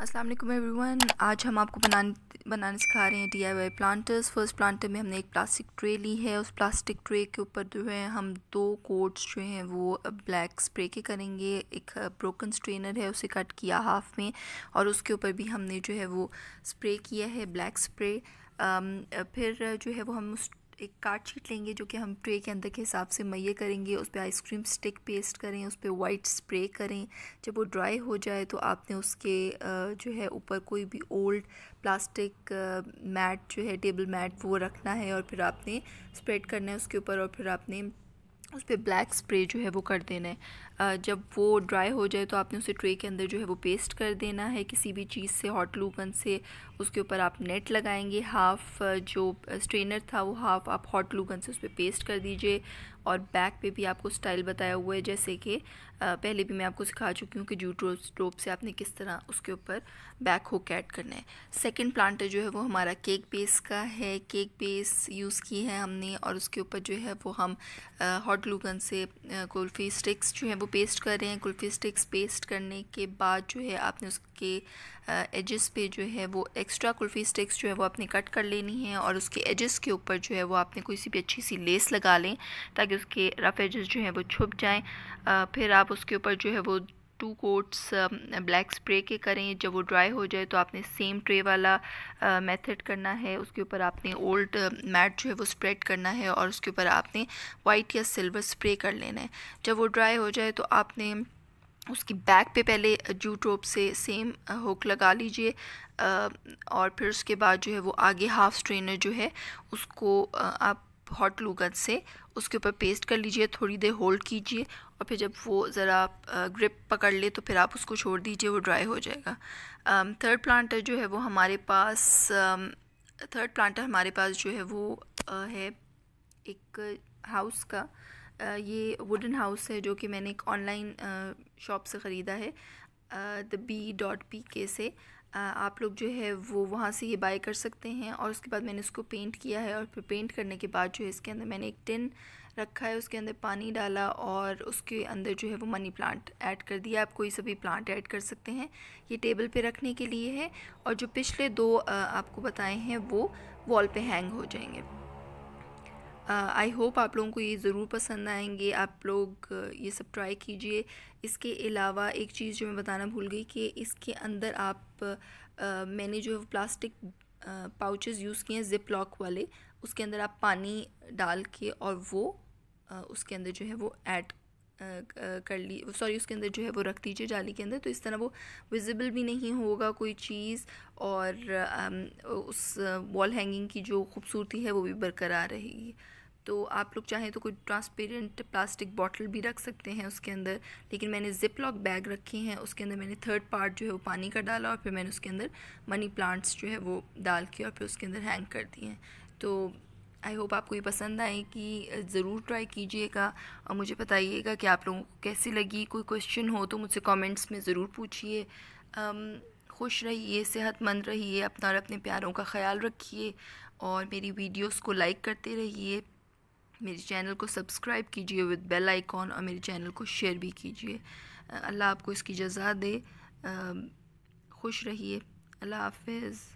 अस्सलाम एवरीवन आज हम आपको बनाने बनाने सिखा रहे हैं डीआईवाई प्लांटर्स फर्स्ट प्लांटर में हमने एक प्लास्टिक ट्रे ली है उस प्लास्टिक ट्रे के ऊपर जो है हम दो कोट्स जो हैं वो ब्लैक स्प्रे के करेंगे एक ब्रोकन स्ट्रेनर है उसे कट किया हाफ में और उसके ऊपर भी हमने जो है वो स्प्रे किया है ब्लैक स्प्रे फिर जो है वो हम उस एक कार्ड शीट लेंगे जो कि हम ट्रे के अंदर के हिसाब से मैये करेंगे उस पर आइसक्रीम स्टिक पेस्ट करें उस पर वाइट स्प्रे करें जब वो ड्राई हो जाए तो आपने उसके जो है ऊपर कोई भी ओल्ड प्लास्टिक मैट जो है टेबल मैट वो रखना है और फिर आपने स्प्रेड करना है उसके ऊपर और फिर आपने उस पर ब्लैक स्प्रे जो है वो कर देना है जब वो ड्राई हो जाए तो आपने उसे ट्रे के अंदर जो है वो पेस्ट कर देना है किसी भी चीज़ से हॉट लूगन से उसके ऊपर आप नेट लगाएंगे हाफ़ जो स्ट्रेनर था वो हाफ़ आप हॉट लूगन से उस पर पेस्ट कर दीजिए और बैक पे भी आपको स्टाइल बताया हुआ है जैसे कि पहले भी मैं आपको सिखा चुकी हूँ कि जूट रोप से आपने किस तरह उसके ऊपर बैक हुक ऐड करना है सेकंड प्लांटर जो है वो हमारा केक बेस का है केक बेस यूज़ की है हमने और उसके ऊपर जो है वो हम हॉट लूगन से कुल्फ़ी स्टिक्स जो है वो पेस्ट कर रहे हैं कुल्फ़ी स्टिक्स पेस्ट करने के बाद जो है आपने उसके एजेस पे जो है वो एक्स्ट्रा कुल्फ़ी स्टिक्स जो है वो आपने कट कर लेनी है और उसके एजेस के ऊपर जो है वो आपने कोई सी भी अच्छी सी लेस लगा लें ताकि ताकि उसके रफ़ एजेस जो हैं वो छुप जाएँ फिर आप उसके ऊपर जो है वो टू कोट्स ब्लैक स्प्रे के करें जब वो ड्राई हो जाए तो आपने सेम ट्रे वाला मेथड करना है उसके ऊपर आपने ओल्ड मैट जो है वो स्प्रेड करना है और उसके ऊपर आपने वाइट या सिल्वर स्प्रे कर लेना है जब वो ड्राई हो जाए तो आपने उसकी बैक पे पहले जू ट्रोप से सेम हुक लगा लीजिए और फिर उसके बाद जो है वो आगे हाफ स्ट्रेनर जो है उसको आप हॉट लूगन से उसके ऊपर पेस्ट कर लीजिए थोड़ी देर होल्ड कीजिए और फिर जब वो ज़रा ग्रिप पकड़ ले तो फिर आप उसको छोड़ दीजिए वो ड्राई हो जाएगा थर्ड प्लांटर जो है वो हमारे पास थर्ड प्लांटर हमारे पास जो है वो है एक हाउस का ये वुडन हाउस है जो कि मैंने एक ऑनलाइन शॉप से ख़रीदा है द बी डॉट पी के से आप लोग जो है वो वहाँ से ये बाय कर सकते हैं और उसके बाद मैंने इसको पेंट किया है और फिर पेंट करने के बाद जो है इसके अंदर मैंने एक टिन रखा है उसके अंदर पानी डाला और उसके अंदर जो है वो मनी प्लांट ऐड कर दिया आप कोई सभी प्लांट ऐड कर सकते हैं ये टेबल पे रखने के लिए है और जो पिछले दो आपको बताए हैं वो वॉल पे हैंग हो जाएंगे आई होप आप लोगों को ये ज़रूर पसंद आएंगे आप लोग ये सब ट्राई कीजिए इसके अलावा एक चीज़ जो मैं बताना भूल गई कि इसके अंदर आप आ, मैंने जो प्लास्टिक पाउचेस यूज़ किए हैं ज़िप लॉक वाले उसके अंदर आप पानी डाल के और वो आ, उसके अंदर जो है वो ऐड कर ली सॉरी उसके अंदर जो है वो रख दीजिए जाली के अंदर तो इस तरह वो विजिबल भी नहीं होगा कोई चीज़ और उस वॉल हैंगिंग की जो खूबसूरती है वो भी बरकरार रहेगी तो आप लोग चाहें तो कोई ट्रांसपेरेंट प्लास्टिक बॉटल भी रख सकते हैं उसके अंदर लेकिन मैंने जिप लॉक बैग रखे हैं उसके अंदर मैंने थर्ड पार्ट जो है वो पानी का डाला और फिर मैंने उसके अंदर मनी प्लांट्स जो है वो डाल के और फिर उसके अंदर हैंग कर दिए हैं तो आई होप आपको ये पसंद आए कि ज़रूर ट्राई कीजिएगा और मुझे बताइएगा कि आप लोगों को कैसी लगी कोई क्वेश्चन हो तो मुझसे कॉमेंट्स में ज़रूर पूछिए खुश रहिए सेहतमंद रहिए अपना और अपने प्यारों का ख्याल रखिए और मेरी वीडियोस को लाइक करते रहिए मेरे चैनल को सब्सक्राइब कीजिए विद बेल आइकॉन और मेरे चैनल को शेयर भी कीजिए अल्लाह आपको इसकी जजा दे खुश रहिए अल्लाह हाफिज़